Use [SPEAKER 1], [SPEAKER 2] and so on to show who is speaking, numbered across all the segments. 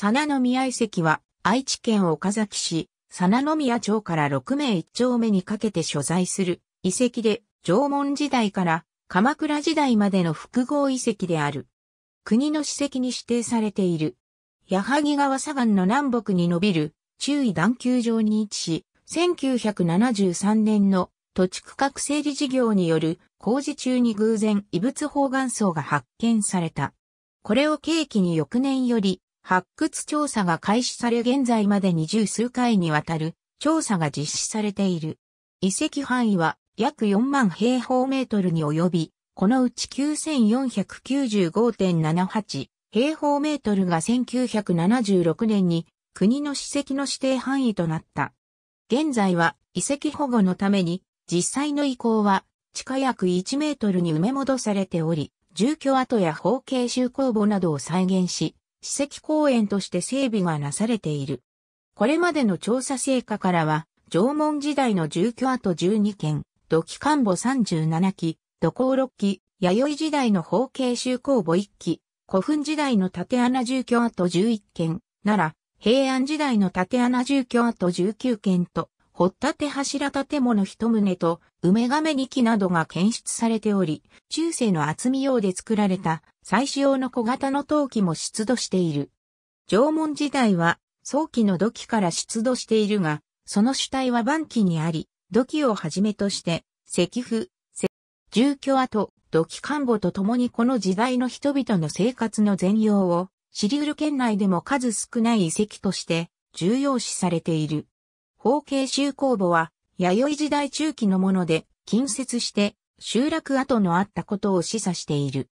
[SPEAKER 1] 佐名宮遺跡は、愛知県岡崎市、佐名宮町から6名1丁目にかけて所在する遺跡で、縄文時代から鎌倉時代までの複合遺跡である。国の史跡に指定されている。矢作川左岸の南北に伸びる中位段丘上に位置し、1973年の土地区画整理事業による工事中に偶然異物包含層が発見された。これを契機に翌年より発掘調査が開始され現在までに十数回にわたる調査が実施されている。遺跡範囲は約4万平方メートルに及び、このうち9495.78平方メートルが1976年に国の史跡の指定範囲となった。現在は遺跡保護のために実際の遺構は地下約1メートルに埋め戻されており、住居跡や方形集工墓などを再現し、史跡公園として整備がなされている。これまでの調査成果からは、縄文時代の住居跡12件、土器官墓37基、土工6基、弥生時代の方形修工墓1基、古墳時代の縦穴住居跡11件、奈良、平安時代の縦穴住居跡19件と、掘立柱建物一棟と、梅亀2基などが検出されており、中世の厚み用で作られた最使用の小型の陶器も出土している。縄文時代は早期の土器から出土しているが、その主体は晩期にあり、土器をはじめとして、石符、住居跡、土器看護と共にこの時代の人々の生活の全容を、知りウる県内でも数少ない遺跡として重要視されている。方形集工簿は、弥生時代中期のもので、近接して集落跡のあったことを示唆している。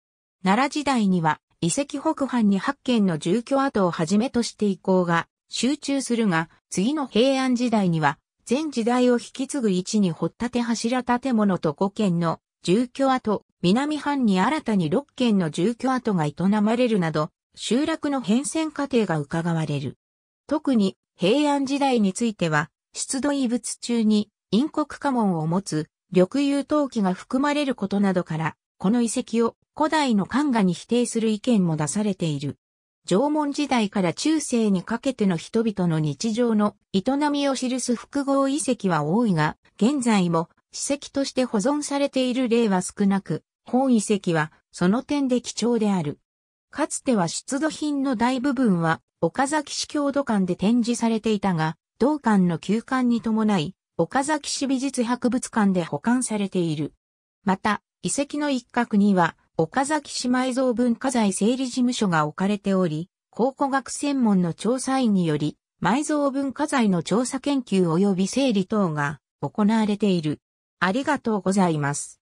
[SPEAKER 1] 奈良時代には、遺跡北藩に8軒の住居跡をはじめとして遺構が集中するが、次の平安時代には、全時代を引き継ぐ位置に掘った手柱建物と5軒の住居跡、南藩に新たに6軒の住居跡が営まれるなど、集落の変遷過程が伺われる。特に平安時代については、出土遺物中に陰国家紋を持つ緑遊陶器が含まれることなどから、この遺跡を古代の漢画に否定する意見も出されている。縄文時代から中世にかけての人々の日常の営みを記す複合遺跡は多いが、現在も史跡として保存されている例は少なく、本遺跡はその点で貴重である。かつては出土品の大部分は岡崎市郷土館で展示されていたが、同館の休館に伴い、岡崎市美術博物館で保管されている。また、遺跡の一角には、岡崎市埋蔵文化財整理事務所が置かれており、考古学専門の調査員により、埋蔵文化財の調査研究及び整理等が行われている。ありがとうございます。